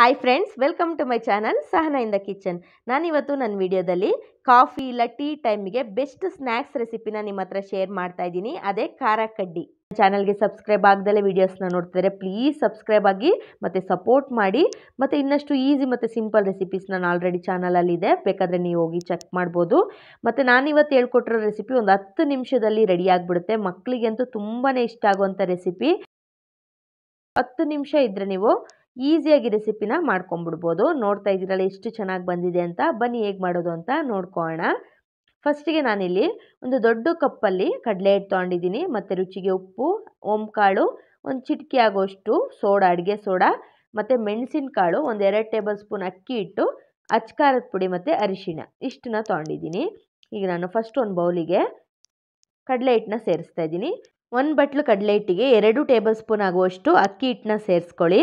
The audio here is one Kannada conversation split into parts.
hi friends welcome to my channel Sahana in the kitchen ನಾನಿವತ್ತು ನನ್ನ ವಿಡಿಯೋದಲ್ಲಿ ಕಾಫಿ ಇಲ್ಲ ಟೀ ಟೈಮಿಗೆ ಬೆಸ್ಟ್ ಸ್ನ್ಯಾಕ್ಸ್ ರೆಸಿಪಿನ ನಿಮ್ಮ ಹತ್ರ ಶೇರ್ ಮಾಡ್ತಾ ಇದ್ದೀನಿ ಅದೇ ಖಾರ ಕಡ್ಡಿ ಚಾನಲ್ಗೆ ಸಬ್ಸ್ಕ್ರೈಬ್ ಆಗದಲ್ಲೇ ವೀಡಿಯೋಸ್ನ ನೋಡ್ತಿದ್ರೆ ಪ್ಲೀಸ್ ಸಬ್ಸ್ಕ್ರೈಬ್ ಆಗಿ ಮತ್ತು ಸಪೋರ್ಟ್ ಮಾಡಿ ಮತ್ತು ಇನ್ನಷ್ಟು ಈಸಿ ಮತ್ತು ಸಿಂಪಲ್ ರೆಸಿಪೀಸ್ ನಾನು ಆಲ್ರೆಡಿ ಚಾನಲಲ್ಲಿದೆ ಬೇಕಾದರೆ ನೀವು ಹೋಗಿ ಚೆಕ್ ಮಾಡ್ಬೋದು ಮತ್ತು ನಾನಿವತ್ತು ಹೇಳ್ಕೊಟ್ಟಿರೋ ರೆಸಿಪಿ ಒಂದು ಹತ್ತು ನಿಮಿಷದಲ್ಲಿ ರೆಡಿ ಆಗಿಬಿಡುತ್ತೆ ಅಂತೂ ತುಂಬಾ ಇಷ್ಟ ಆಗುವಂಥ ರೆಸಿಪಿ ಹತ್ತು ನಿಮಿಷ ಇದ್ದರೆ ನೀವು ಈಸಿಯಾಗಿ ರೆಸಿಪಿನ ಮಾಡ್ಕೊಂಬಿಡ್ಬೋದು ನೋಡ್ತಾ ಇದ್ದೀರಲ್ಲ ಎಷ್ಟು ಚೆನ್ನಾಗಿ ಬಂದಿದೆ ಅಂತ ಬನ್ನಿ ಹೇಗೆ ಮಾಡೋದು ಅಂತ ನೋಡ್ಕೋಣ ಫಸ್ಟಿಗೆ ನಾನಿಲ್ಲಿ ಒಂದು ದೊಡ್ಡ ಕಪ್ಪಲ್ಲಿ ಕಡಲೆ ಹಿಟ್ಟು ತೊಗೊಂಡಿದ್ದೀನಿ ಮತ್ತು ರುಚಿಗೆ ಉಪ್ಪು ಓಂಕಾಳು ಒಂದು ಚಿಟಕಿ ಆಗೋಷ್ಟು ಸೋಡಾ ಅಡುಗೆ ಸೋಡಾ ಮತ್ತು ಮೆಣಸಿನಕಾಳು ಒಂದು ಎರಡು ಟೇಬಲ್ ಸ್ಪೂನ್ ಅಕ್ಕಿ ಹಿಟ್ಟು ಅಚ್ಚಕಾರದ ಪುಡಿ ಮತ್ತು ಅರಿಶಿಣ ಇಷ್ಟನ್ನ ತೊಗೊಂಡಿದ್ದೀನಿ ಈಗ ನಾನು ಫಸ್ಟ್ ಒಂದು ಬೌಲಿಗೆ ಕಡಲೆ ಹಿಟ್ಟನ್ನ ಸೇರಿಸ್ತಾ ಇದ್ದೀನಿ ಒಂದು ಬಟ್ಲು ಕಡಲೆ ಹಿಟ್ಟಿಗೆ ಎರಡು ಟೇಬಲ್ ಸ್ಪೂನ್ ಆಗುವಷ್ಟು ಅಕ್ಕಿ ಹಿಟ್ಟನ್ನ ಸೇರಿಸ್ಕೊಳ್ಳಿ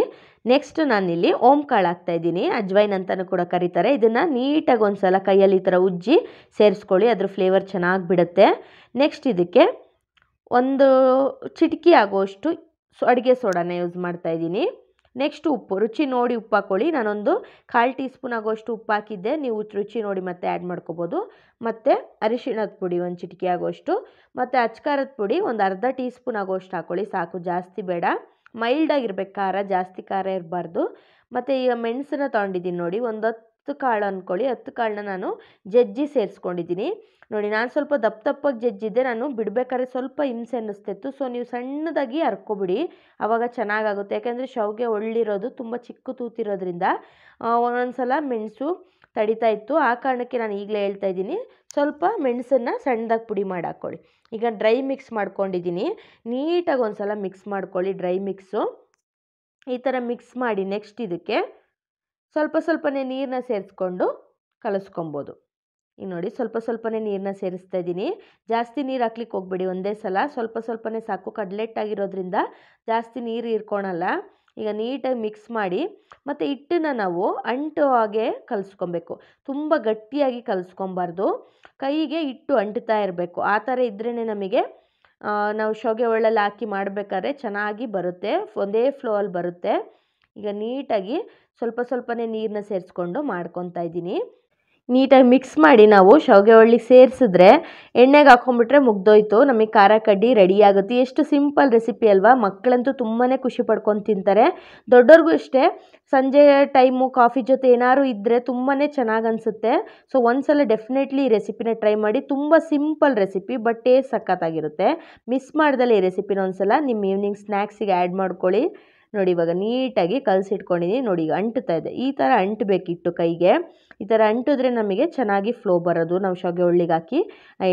ನೆಕ್ಸ್ಟ್ ನಾನಿಲ್ಲಿ ಓಂಕಾಳು ಕಾಳು ಇದ್ದೀನಿ ಅಜ್ವೈನ್ ಅಂತಲೂ ಕೂಡ ಕರೀತಾರೆ ಇದನ್ನು ನೀಟಾಗಿ ಒಂದು ಸಲ ಕೈಯಲ್ಲಿ ಈ ಥರ ಉಜ್ಜಿ ಸೇರಿಸ್ಕೊಳ್ಳಿ ಅದ್ರ ಫ್ಲೇವರ್ ಚೆನ್ನಾಗಿ ಬಿಡುತ್ತೆ ನೆಕ್ಸ್ಟ್ ಇದಕ್ಕೆ ಒಂದು ಚಿಟಕಿ ಆಗುವಷ್ಟು ಸೊ ಅಡುಗೆ ಸೋಡಾನ ಯೂಸ್ ಮಾಡ್ತಾಯಿದ್ದೀನಿ ನೆಕ್ಸ್ಟ್ ಉಪ್ಪು ರುಚಿ ನೋಡಿ ಉಪ್ಪು ಹಾಕ್ಕೊಳ್ಳಿ ನಾನೊಂದು ಕಾಲು ಟೀ ಸ್ಪೂನ್ ಆಗೋಷ್ಟು ಉಪ್ಪು ಹಾಕಿದ್ದೆ ನೀವು ರುಚಿ ನೋಡಿ ಮತ್ತೆ ಆ್ಯಡ್ ಮಾಡ್ಕೋಬೋದು ಮತ್ತು ಅರಿಶಿಣದ ಪುಡಿ ಒಂದು ಚಿಟಿಕೆ ಆಗೋಷ್ಟು ಮತ್ತು ಅಚ್ಕಾರದ ಪುಡಿ ಒಂದು ಅರ್ಧ ಟೀ ಸ್ಪೂನ್ ಆಗೋಷ್ಟು ಹಾಕ್ಕೊಳ್ಳಿ ಸಾಕು ಜಾಸ್ತಿ ಬೇಡ ಮೈಲ್ಡಾಗಿರ್ಬೇಕು ಖಾರ ಜಾಸ್ತಿ ಖಾರ ಇರಬಾರ್ದು ಮತ್ತು ಈಗ ಮೆಣಸನ್ನ ತೊಗೊಂಡಿದ್ದೀನಿ ನೋಡಿ ಒಂದು ಹತ್ತು ಕಾಳು ಅಂದ್ಕೊಳ್ಳಿ ಹತ್ತು ಕಾಳನ್ನ ನಾನು ಜಜ್ಜಿ ಸೇರಿಸ್ಕೊಂಡಿದ್ದೀನಿ ನೋಡಿ ನಾನು ಸ್ವಲ್ಪ ದಪ್ಪ ದಪ್ಪಾಗಿ ಜಜ್ಜಿದ್ದೆ ನಾನು ಬಿಡಬೇಕಾದ್ರೆ ಸ್ವಲ್ಪ ಹಿಂಸೆ ಅನ್ನಿಸ್ತಿತ್ತು ಸೊ ನೀವು ಸಣ್ಣದಾಗಿ ಹರ್ಕೊಬಿಡಿ ಆವಾಗ ಚೆನ್ನಾಗಾಗುತ್ತೆ ಯಾಕೆಂದರೆ ಶಾವಿಗೆ ಒಳ್ಳಿರೋದು ತುಂಬ ಚಿಕ್ಕ ತೂತಿರೋದ್ರಿಂದ ಒಂದೊಂದು ಸಲ ಮೆಣಸು ತಡಿತಾ ಇತ್ತು ಆ ಕಾರಣಕ್ಕೆ ನಾನು ಈಗಲೇ ಹೇಳ್ತಾ ಇದ್ದೀನಿ ಸ್ವಲ್ಪ ಮೆಣಸನ್ನು ಸಣ್ಣದಾಗಿ ಪುಡಿ ಮಾಡಿ ಈಗ ಡ್ರೈ ಮಿಕ್ಸ್ ಮಾಡ್ಕೊಂಡಿದ್ದೀನಿ ನೀಟಾಗಿ ಒಂದು ಸಲ ಮಿಕ್ಸ್ ಮಾಡ್ಕೊಳ್ಳಿ ಡ್ರೈ ಮಿಕ್ಸು ಈ ಥರ ಮಿಕ್ಸ್ ಮಾಡಿ ನೆಕ್ಸ್ಟ್ ಇದಕ್ಕೆ ಸ್ವಲ್ಪ ಸ್ವಲ್ಪನೇ ನೀರನ್ನ ಸೇರಿಸ್ಕೊಂಡು ಕಲಿಸ್ಕೊಬೋದು ಈಗ ನೋಡಿ ಸ್ವಲ್ಪ ಸ್ವಲ್ಪನೇ ನೀರನ್ನ ಸೇರಿಸ್ತಾ ಇದ್ದೀನಿ ಜಾಸ್ತಿ ನೀರು ಹಾಕ್ಲಿಕ್ಕೆ ಹೋಗ್ಬೇಡಿ ಒಂದೇ ಸಲ ಸ್ವಲ್ಪ ಸ್ವಲ್ಪನೇ ಸಾಕು ಆಗಿರೋದ್ರಿಂದ ಜಾಸ್ತಿ ನೀರು ಇರ್ಕೊಳಲ್ಲ ಈಗ ನೀಟಾಗಿ ಮಿಕ್ಸ್ ಮಾಡಿ ಮತ್ತು ಹಿಟ್ಟನ್ನು ನಾವು ಅಂಟು ಹಾಗೆ ಕಲಿಸ್ಕೊಬೇಕು ತುಂಬ ಗಟ್ಟಿಯಾಗಿ ಕಲಿಸ್ಕೊಬಾರ್ದು ಕೈಗೆ ಹಿಟ್ಟು ಅಂಟುತ್ತಾ ಇರಬೇಕು ಆ ಥರ ಇದ್ರೇ ನಮಗೆ ನಾವು ಶೋಗೆ ಒಳ್ಳೆಲ್ಲ ಹಾಕಿ ಮಾಡಬೇಕಾದ್ರೆ ಚೆನ್ನಾಗಿ ಬರುತ್ತೆ ಒಂದೇ ಫ್ಲೋ ಅಲ್ಲಿ ಬರುತ್ತೆ ಈಗ ನೀಟಾಗಿ ಸ್ವಲ್ಪ ಸ್ವಲ್ಪನೇ ನೀರನ್ನ ಸೇರಿಸ್ಕೊಂಡು ಮಾಡ್ಕೊತಾ ಇದ್ದೀನಿ ನೀಟಾಗಿ ಮಿಕ್ಸ್ ಮಾಡಿ ನಾವು ಶಾವಿಗೆ ಹೊಳ್ಳಿ ಸೇರಿಸಿದ್ರೆ ಎಣ್ಣೆಗೆ ಹಾಕೊಂಡ್ಬಿಟ್ರೆ ಮುಗ್ದೋಯ್ತು ನಮಗೆ ಖಾರ ಕಡ್ಡಿ ರೆಡಿ ಆಗುತ್ತೆ ಎಷ್ಟು ಸಿಂಪಲ್ ರೆಸಿಪಿ ಅಲ್ವಾ ಮಕ್ಕಳಂತೂ ತುಂಬಾ ಖುಷಿ ಪಡ್ಕೊಂಡು ತಿಂತಾರೆ ದೊಡ್ಡವ್ರಿಗೂ ಅಷ್ಟೇ ಸಂಜೆ ಟೈಮು ಕಾಫಿ ಜೊತೆ ಏನಾದ್ರು ಇದ್ದರೆ ತುಂಬಾ ಚೆನ್ನಾಗಿ ಅನಿಸುತ್ತೆ ಸೊ ಒಂದ್ಸಲ ಡೆಫಿನೆಟ್ಲಿ ಈ ರೆಸಿಪಿನ ಟ್ರೈ ಮಾಡಿ ತುಂಬ ಸಿಂಪಲ್ ರೆಸಿಪಿ ಬಟ್ ಟೇಸ್ಟ್ ಸಖತ್ತಾಗಿರುತ್ತೆ ಮಿಸ್ ಮಾಡ್ದಲ್ಲ ಈ ರೆಸಿಪಿನ ಒಂದ್ಸಲ ನಿಮ್ಮ ಈವ್ನಿಂಗ್ ಸ್ನ್ಯಾಕ್ಸಿಗೆ ಆ್ಯಡ್ ಮಾಡ್ಕೊಳ್ಳಿ ನೋಡಿ ಇವಾಗ ನೀಟಾಗಿ ಕಲಸಿಟ್ಕೊಂಡಿದ್ದೀನಿ ನೋಡಿ ಈಗ ಅಂಟ್ತಾ ಇದೆ ಈ ಥರ ಅಂಟಬೇಕಿಟ್ಟು ಕೈಗೆ ಈ ಥರ ಅಂಟಿದ್ರೆ ನಮಗೆ ಚೆನ್ನಾಗಿ ಫ್ಲೋ ಬರೋದು ನಾವು ಶಾವಿಗೆ ಹುಳ್ಳಿಗೆ ಹಾಕಿ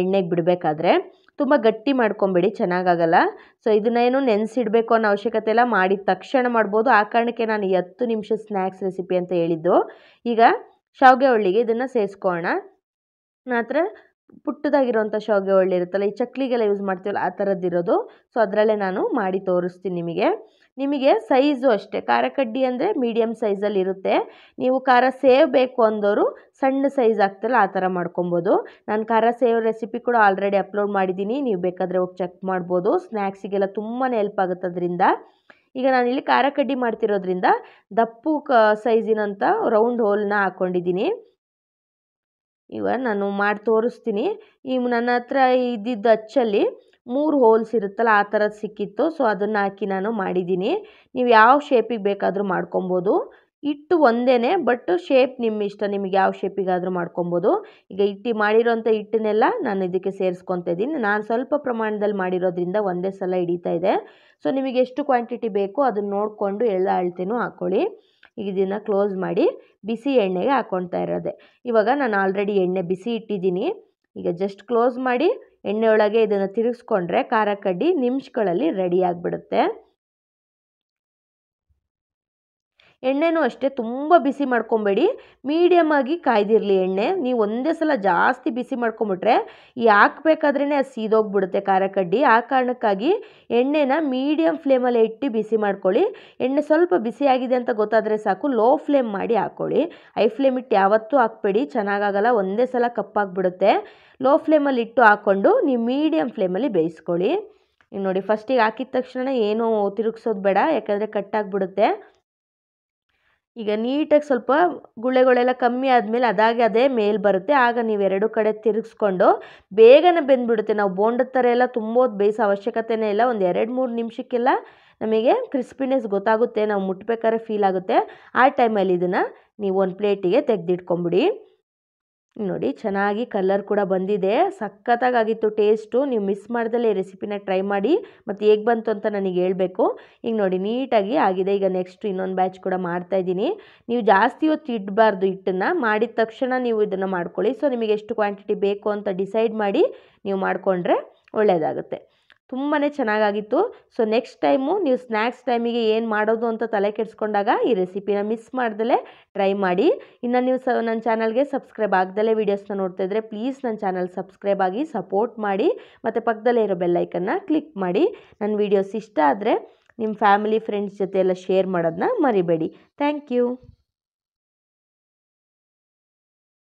ಎಣ್ಣೆಗೆ ಬಿಡಬೇಕಾದ್ರೆ ತುಂಬ ಗಟ್ಟಿ ಮಾಡ್ಕೊಬೇಡಿ ಚೆನ್ನಾಗಾಗಲ್ಲ ಸೊ ಇದನ್ನೇನು ನೆನೆಸಿಡಬೇಕು ಅನ್ನೋ ಅವಶ್ಯಕತೆ ಎಲ್ಲ ಮಾಡಿದ ತಕ್ಷಣ ಮಾಡ್ಬೋದು ಆ ಕಾರಣಕ್ಕೆ ನಾನು ಈ ಹತ್ತು ನಿಮಿಷ ಸ್ನ್ಯಾಕ್ಸ್ ರೆಸಿಪಿ ಅಂತ ಹೇಳಿದ್ದು ಈಗ ಶಾವಿಗೆ ಹುಳ್ಳಿಗೆ ಇದನ್ನು ಸೇರಿಸ್ಕೋಣ ನಂತರ ಪುಟ್ಟದಾಗಿರುವಂಥ ಶಾವಿಗೆ ಒಳ್ಳೆ ಇರುತ್ತಲ್ಲ ಈ ಚಕ್ಲಿಗೆಲ್ಲ ಯೂಸ್ ಮಾಡ್ತೀವಲ್ಲ ಆ ಥರದ್ದಿರೋದು ಸೊ ಅದರಲ್ಲೇ ನಾನು ಮಾಡಿ ತೋರಿಸ್ತೀನಿ ನಿಮಗೆ ನಿಮಗೆ ಸೈಜು ಅಷ್ಟೇ ಖಾರ ಕಡ್ಡಿ ಅಂದರೆ ಮೀಡಿಯಮ್ ಸೈಜಲ್ಲಿ ಇರುತ್ತೆ ನೀವು ಖಾರ ಸೇವ್ ಬೇಕು ಅಂದೋರು ಸಣ್ಣ ಸೈಜ್ ಆಗ್ತಲ್ಲ ಆ ಥರ ಮಾಡ್ಕೊಬೋದು ನಾನು ಖಾರ ಸೇವ್ ರೆಸಿಪಿ ಕೂಡ ಆಲ್ರೆಡಿ ಅಪ್ಲೋಡ್ ಮಾಡಿದ್ದೀನಿ ನೀವು ಬೇಕಾದರೆ ಹೋಗಿ ಚೆಕ್ ಮಾಡ್ಬೋದು ಸ್ನ್ಯಾಕ್ಸಿಗೆಲ್ಲ ತುಂಬಾ ಹೆಲ್ಪ್ ಆಗುತ್ತೆ ಅದರಿಂದ ಈಗ ನಾನಿಲ್ಲಿ ಖಾರ ಕಡ್ಡಿ ಮಾಡ್ತಿರೋದ್ರಿಂದ ದಪ್ಪು ಕ ಸೈಜಿನಂಥ ರೌಂಡ್ ಹೋಲನ್ನ ಹಾಕ್ಕೊಂಡಿದ್ದೀನಿ ಈಗ ನಾನು ಮಾಡಿ ತೋರಿಸ್ತೀನಿ ಈ ನನ್ನ ಹತ್ರ ಇದ್ದಿದ್ದ ಅಚ್ಚಲ್ಲಿ ಮೂರು ಹೋಲ್ಸ್ ಇರುತ್ತಲ್ಲ ಆ ಥರದ್ದು ಸಿಕ್ಕಿತ್ತು ಸೊ ಅದನ್ನು ಹಾಕಿ ನಾನು ಮಾಡಿದ್ದೀನಿ ನೀವು ಯಾವ ಶೇಪಿಗೆ ಬೇಕಾದರೂ ಮಾಡ್ಕೊಬೋದು ಹಿಟ್ಟು ಒಂದೇ ಬಟ್ ಶೇಪ್ ನಿಮ್ಮ ಇಷ್ಟ ನಿಮಗೆ ಯಾವ ಶೇಪಿಗಾದರೂ ಮಾಡ್ಕೊಬೋದು ಈಗ ಹಿಟ್ಟು ಮಾಡಿರೋಂಥ ಹಿಟ್ಟನ್ನೆಲ್ಲ ನಾನು ಇದಕ್ಕೆ ಸೇರಿಸ್ಕೊತಾ ಇದ್ದೀನಿ ನಾನು ಸ್ವಲ್ಪ ಪ್ರಮಾಣದಲ್ಲಿ ಮಾಡಿರೋದ್ರಿಂದ ಒಂದೇ ಸಲ ಹಿಡಿತಾ ಇದೆ ಸೊ ನಿಮಗೆ ಎಷ್ಟು ಕ್ವಾಂಟಿಟಿ ಬೇಕೋ ಅದನ್ನು ನೋಡಿಕೊಂಡು ಎಲ್ಲ ಅಳತೆನೂ ಹಾಕ್ಕೊಳ್ಳಿ ಈಗ ಇದನ್ನು ಕ್ಲೋಸ್ ಮಾಡಿ ಬಿಸಿ ಎಣ್ಣೆಗೆ ಹಾಕೊಳ್ತಾ ಇರೋದೆ ಇವಾಗ ನಾನು ಆಲ್ರೆಡಿ ಎಣ್ಣೆ ಬಿಸಿ ಇಟ್ಟಿದ್ದೀನಿ ಈಗ ಜಸ್ಟ್ ಕ್ಲೋಸ್ ಮಾಡಿ ಎಣ್ಣೆ ಒಳಗೆ ಇದನ್ನು ತಿರುಗಿಸ್ಕೊಂಡ್ರೆ ಖಾರ ಕಡ್ಡಿ ನಿಮಿಷಗಳಲ್ಲಿ ರೆಡಿ ಆಗಿಬಿಡುತ್ತೆ ಎಣ್ಣೆನೂ ಅಷ್ಟೇ ತುಂಬ ಬಿಸಿ ಮಾಡ್ಕೊಬೇಡಿ ಮೀಡಿಯಮ್ಮಾಗಿ ಕಾಯ್ದಿರಲಿ ಎಣ್ಣೆ ನೀವು ಒಂದೇ ಸಲ ಜಾಸ್ತಿ ಬಿಸಿ ಮಾಡ್ಕೊಂಬಿಟ್ರೆ ಈ ಹಾಕ್ಬೇಕಾದ್ರೇ ಅದು ಸೀದೋಗ್ಬಿಡುತ್ತೆ ಖಾರ ಕಡ್ಡಿ ಆ ಕಾರಣಕ್ಕಾಗಿ ಎಣ್ಣೆನ ಮೀಡಿಯಮ್ ಫ್ಲೇಮಲ್ಲಿ ಇಟ್ಟು ಬಿಸಿ ಮಾಡ್ಕೊಳ್ಳಿ ಎಣ್ಣೆ ಸ್ವಲ್ಪ ಬಿಸಿಯಾಗಿದೆ ಅಂತ ಗೊತ್ತಾದರೆ ಸಾಕು ಲೋ ಫ್ಲೇಮ್ ಮಾಡಿ ಹಾಕ್ಕೊಳ್ಳಿ ಹೈ ಫ್ಲೇಮ್ ಇಟ್ಟು ಯಾವತ್ತೂ ಹಾಕ್ಬೇಡಿ ಚೆನ್ನಾಗಾಗಲ್ಲ ಒಂದೇ ಸಲ ಕಪ್ಪಾಗ್ಬಿಡುತ್ತೆ ಲೋ ಫ್ಲೇಮಲ್ಲಿ ಇಟ್ಟು ಹಾಕ್ಕೊಂಡು ನೀವು ಮೀಡಿಯಮ್ ಫ್ಲೇಮಲ್ಲಿ ಬೇಯಿಸ್ಕೊಳ್ಳಿ ನೋಡಿ ಫಸ್ಟಿಗೆ ಹಾಕಿದ ತಕ್ಷಣ ಏನೂ ತಿರುಗಿಸೋದು ಬೇಡ ಯಾಕಂದರೆ ಕಟ್ಟಾಗಿಬಿಡುತ್ತೆ ಈಗ ನೀಟಾಗಿ ಸ್ವಲ್ಪ ಗುಳ್ಳೆಗಳೆಲ್ಲ ಕಮ್ಮಿ ಆದಮೇಲೆ ಅದಾಗಿ ಅದೇ ಮೇಲೆ ಬರುತ್ತೆ ಆಗ ನೀವು ಎರಡು ಕಡೆ ತಿರುಗಿಸ್ಕೊಂಡು ಬೇಗನೆ ಬೆಂದ್ಬಿಡುತ್ತೆ ನಾವು ಬೋಂಡದ ಥರ ಎಲ್ಲ ತುಂಬೋದು ಬೇಯಿಸೋ ಅವಶ್ಯಕತೆನೇ ಇಲ್ಲ ಒಂದು ಎರಡು ಮೂರು ನಿಮಿಷಕ್ಕೆಲ್ಲ ನಮಗೆ ಕ್ರಿಸ್ಪಿನೆಸ್ ಗೊತ್ತಾಗುತ್ತೆ ನಾವು ಮುಟ್ಬೇಕಾದ್ರೆ ಫೀಲ್ ಆಗುತ್ತೆ ಆ ಟೈಮಲ್ಲಿ ಇದನ್ನು ನೀವು ಒಂದು ಪ್ಲೇಟಿಗೆ ತೆಗೆದಿಟ್ಕೊಂಬಿಡಿ ನೋಡಿ ಚೆನ್ನಾಗಿ ಕಲರ್ ಕೂಡ ಬಂದಿದೆ ಸಖತ್ತಾಗಿತ್ತು ಟೇಸ್ಟು ನೀವು ಮಿಸ್ ಮಾಡಿದಲ್ಲಿ ರೆಸಿಪಿನ ಟ್ರೈ ಮಾಡಿ ಮತ್ತು ಹೇಗೆ ಬಂತು ಅಂತ ನನಗೆ ಹೇಳಬೇಕು ಈಗ ನೋಡಿ ನೀಟಾಗಿ ಆಗಿದೆ ಈಗ ನೆಕ್ಸ್ಟ್ ಇನ್ನೊಂದು ಬ್ಯಾಚ್ ಕೂಡ ಮಾಡ್ತಾಯಿದ್ದೀನಿ ನೀವು ಜಾಸ್ತಿ ಹೊತ್ತು ಇಡಬಾರ್ದು ಹಿಟ್ಟನ್ನು ಮಾಡಿದ ತಕ್ಷಣ ನೀವು ಇದನ್ನು ಮಾಡ್ಕೊಳ್ಳಿ ಸೊ ನಿಮಗೆ ಎಷ್ಟು ಕ್ವಾಂಟಿಟಿ ಬೇಕು ಅಂತ ಡಿಸೈಡ್ ಮಾಡಿ ನೀವು ಮಾಡಿಕೊಂಡ್ರೆ ಒಳ್ಳೆಯದಾಗುತ್ತೆ ತುಂಬಾ ಚೆನ್ನಾಗಾಗಿತ್ತು ಸೊ ನೆಕ್ಸ್ಟ್ ಟೈಮು ನೀವು ಸ್ನ್ಯಾಕ್ಸ್ ಟೈಮಿಗೆ ಏನು ಮಾಡೋದು ಅಂತ ತಲೆ ಕೆಡಿಸ್ಕೊಂಡಾಗ ಈ ರೆಸಿಪಿನ ಮಿಸ್ ಮಾಡ್ದಲೇ ಟ್ರೈ ಮಾಡಿ ಇನ್ನು ನೀವು ಸ ನನ್ನ ಚಾನಲ್ಗೆ ಸಬ್ಸ್ಕ್ರೈಬ್ ಆಗ್ದಲೇ ವೀಡಿಯೋಸ್ನ ನೋಡ್ತಾ ಇದ್ದರೆ ಪ್ಲೀಸ್ ನನ್ನ ಚಾನಲ್ ಸಬ್ಸ್ಕ್ರೈಬ್ ಆಗಿ ಸಪೋರ್ಟ್ ಮಾಡಿ ಮತ್ತು ಪಕ್ಕದಲ್ಲೇ ಇರೋ ಬೆಲ್ಲೈಕನ್ನ ಕ್ಲಿಕ್ ಮಾಡಿ ನನ್ನ ವೀಡಿಯೋಸ್ ಇಷ್ಟ ಆದರೆ ನಿಮ್ಮ ಫ್ಯಾಮಿಲಿ ಫ್ರೆಂಡ್ಸ್ ಜೊತೆ ಎಲ್ಲ ಶೇರ್ ಮಾಡೋದನ್ನ ಮರಿಬೇಡಿ ಥ್ಯಾಂಕ್ ಯು